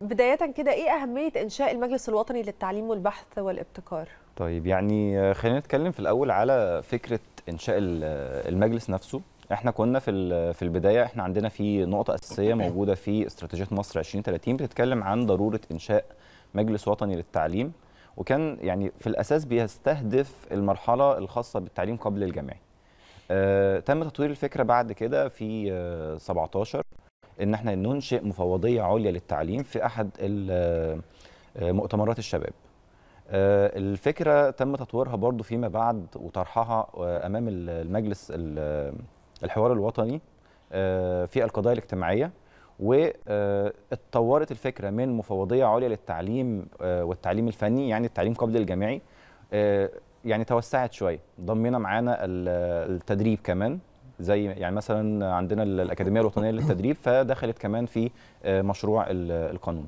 بداية كده إيه أهمية إنشاء المجلس الوطني للتعليم والبحث والابتكار؟ طيب يعني خلينا نتكلم في الأول على فكرة إنشاء المجلس نفسه احنا كنا في في البدايه احنا عندنا في نقطه اساسيه موجوده في استراتيجيه مصر 2030 بتتكلم عن ضروره انشاء مجلس وطني للتعليم وكان يعني في الاساس بيستهدف المرحله الخاصه بالتعليم قبل الجامعي آه تم تطوير الفكره بعد كده في آه 17 ان احنا ننشئ مفوضيه عليا للتعليم في احد آه، مؤتمرات الشباب آه، الفكره تم تطويرها برضو فيما بعد وطرحها آه، امام المجلس الحوار الوطني في القضايا الاجتماعيه واتطورت الفكره من مفوضيه عليا للتعليم والتعليم الفني يعني التعليم قبل الجامعي يعني توسعت شويه ضمينا معانا التدريب كمان زي يعني مثلا عندنا الاكاديميه الوطنيه للتدريب فدخلت كمان في آه، مشروع القانون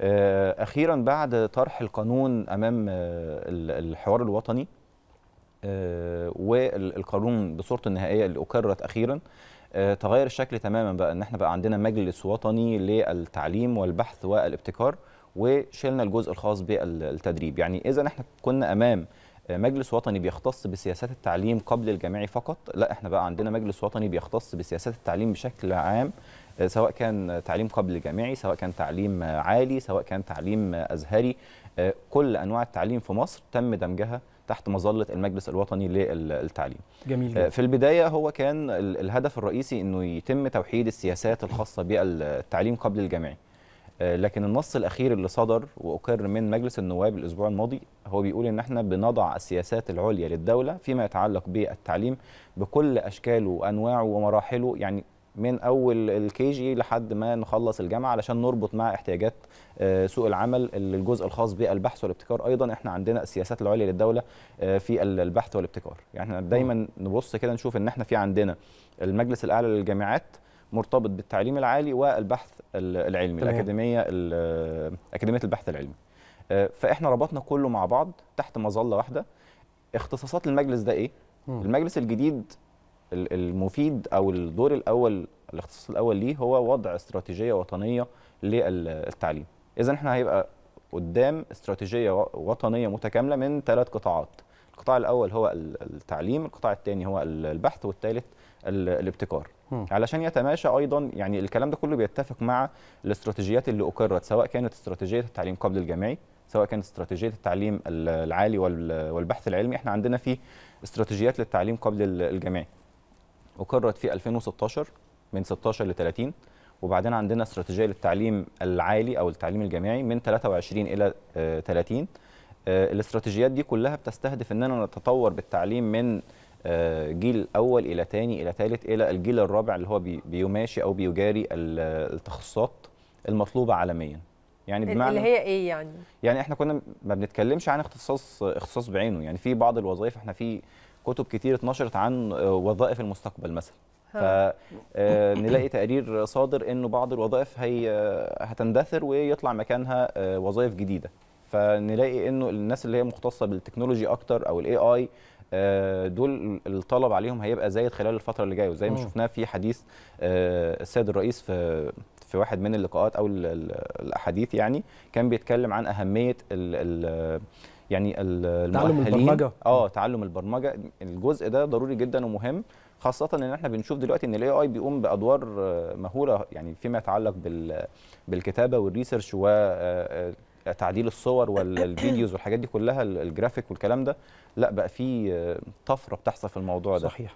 آه، اخيرا بعد طرح القانون امام آه، الحوار الوطني والقانون بصورته النهائيه اللي اقرت اخيرا تغير الشكل تماما بقى ان احنا بقى عندنا مجلس وطني للتعليم والبحث والابتكار وشلنا الجزء الخاص بالتدريب يعني اذا احنا كنا امام مجلس وطني بيختص بسياسات التعليم قبل الجامعي فقط لا احنا بقى عندنا مجلس وطني بيختص بسياسات التعليم بشكل عام آه، سواء كان تعليم قبل جامعي سواء كان تعليم عالي سواء كان تعليم أزهري آه، كل أنواع التعليم في مصر تم دمجها تحت مظلة المجلس الوطني للتعليم جميل آه، جدا. في البداية هو كان الهدف الرئيسي أنه يتم توحيد السياسات الخاصة بالتعليم قبل الجامعي آه، لكن النص الاخير اللي صدر واقر من مجلس النواب الاسبوع الماضي هو بيقول ان احنا بنضع السياسات العليا للدوله فيما يتعلق بالتعليم بكل اشكاله وانواعه ومراحله يعني من اول الكي جي لحد ما نخلص الجامعه علشان نربط مع احتياجات آه، سوق العمل الجزء الخاص بالبحث والابتكار ايضا احنا عندنا السياسات العليا للدوله آه، في البحث والابتكار يعني احنا دايما نبص كده نشوف ان احنا في عندنا المجلس الاعلى للجامعات مرتبط بالتعليم العالي والبحث العلمي تمام. الاكاديميه اكاديميه البحث العلمي آه، فاحنا ربطنا كله مع بعض تحت مظله واحده اختصاصات المجلس ده ايه م. المجلس الجديد المفيد او الدور الاول الاختصاص الاول ليه هو وضع استراتيجيه وطنيه للتعليم اذا احنا هيبقى قدام استراتيجيه وطنيه متكامله من ثلاث قطاعات القطاع الاول هو التعليم القطاع الثاني هو البحث والثالث الابتكار علشان يتماشى ايضا يعني الكلام ده كله بيتفق مع الاستراتيجيات اللي اقرت سواء كانت استراتيجيه التعليم قبل الجامعي سواء كانت استراتيجيه التعليم العالي والبحث العلمي احنا عندنا في استراتيجيات للتعليم قبل الجامعي اقرت في 2016 من 16 ل 30 وبعدين عندنا استراتيجيه للتعليم العالي او التعليم الجامعي من 23 الى 30 آه، آه، الاستراتيجيات دي كلها بتستهدف اننا نتطور بالتعليم من آه، جيل اول الى ثاني الى ثالث الى الجيل الرابع اللي هو بيماشي او بيجاري التخصصات المطلوبه عالميا يعني بمعنى اللي هي ايه يعني يعني احنا كنا ما بنتكلمش عن اختصاص اختصاص بعينه يعني في بعض الوظائف احنا في كتب كتير اتنشرت عن آه، وظائف المستقبل مثلا فنلاقي تقرير صادر انه بعض الوظائف هي هتندثر ويطلع مكانها وظائف جديده فنلاقي انه الناس اللي هي مختصه بالتكنولوجي اكتر او الاي اي آه، دول الطلب عليهم هيبقى زايد خلال الفتره اللي جايه وزي ما شفناه في حديث آه، السيد الرئيس في في واحد من اللقاءات او الاحاديث يعني كان بيتكلم عن اهميه الـ الـ يعني تعلم البرمجه اه تعلم البرمجه الجزء ده ضروري جدا ومهم خاصه ان احنا بنشوف دلوقتي ان الاي اي بيقوم بادوار آه، مهوله يعني فيما يتعلق بالكتابه والريسيرش و تعديل الصور والفيديوز والحاجات دي كلها الجرافيك والكلام ده لا بقى في آه، طفره بتحصل في الموضوع ده صحيح